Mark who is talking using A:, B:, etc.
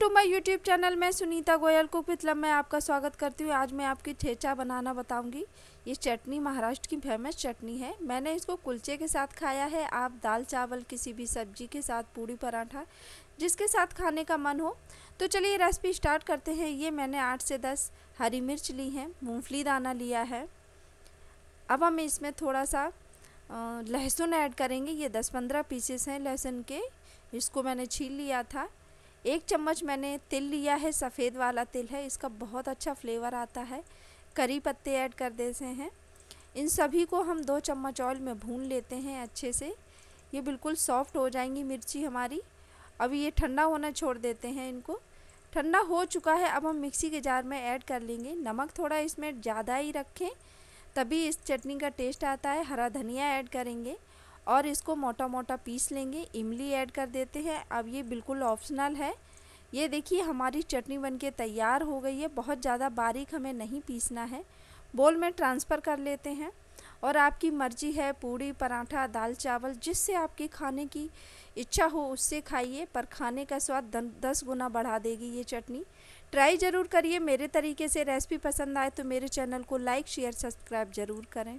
A: to my YouTube channel मैं Sunita Goyal cook with में आपका स्वागत करती हूँ आज मैं आपकी ठेचा बनाना बताऊँगी ये चटनी महाराष्ट्र की फेमस चटनी है मैंने इसको कुलचे के साथ खाया है आप दाल चावल किसी भी सब्जी के साथ पूड़ी पराठा जिसके साथ खाने का मन हो तो चलिए रेसिपी स्टार्ट करते हैं ये मैंने आठ से दस हरी मिर्च ली है मूँगफली दाना लिया है अब हम इसमें थोड़ा सा लहसुन ऐड करेंगे ये दस पंद्रह पीसेस हैं लहसुन के इसको मैंने छील लिया था एक चम्मच मैंने तिल लिया है सफ़ेद वाला तिल है इसका बहुत अच्छा फ्लेवर आता है करी पत्ते ऐड कर देते हैं इन सभी को हम दो चम्मच ऑयल में भून लेते हैं अच्छे से ये बिल्कुल सॉफ्ट हो जाएंगी मिर्ची हमारी अब ये ठंडा होना छोड़ देते हैं इनको ठंडा हो चुका है अब हम मिक्सी के जार में ऐड कर लेंगे नमक थोड़ा इसमें ज़्यादा ही रखें तभी इस चटनी का टेस्ट आता है हरा धनिया ऐड करेंगे और इसको मोटा मोटा पीस लेंगे इमली ऐड कर देते हैं अब ये बिल्कुल ऑप्शनल है ये देखिए हमारी चटनी बनके तैयार हो गई है बहुत ज़्यादा बारीक हमें नहीं पीसना है बोल में ट्रांसफ़र कर लेते हैं और आपकी मर्जी है पूड़ी पराठा दाल चावल जिससे आपके खाने की इच्छा हो उससे खाइए पर खाने का स्वाद दस गुना बढ़ा देगी ये चटनी ट्राई ज़रूर करिए मेरे तरीके से रेसिपी पसंद आए तो मेरे चैनल को लाइक शेयर सब्सक्राइब ज़रूर करें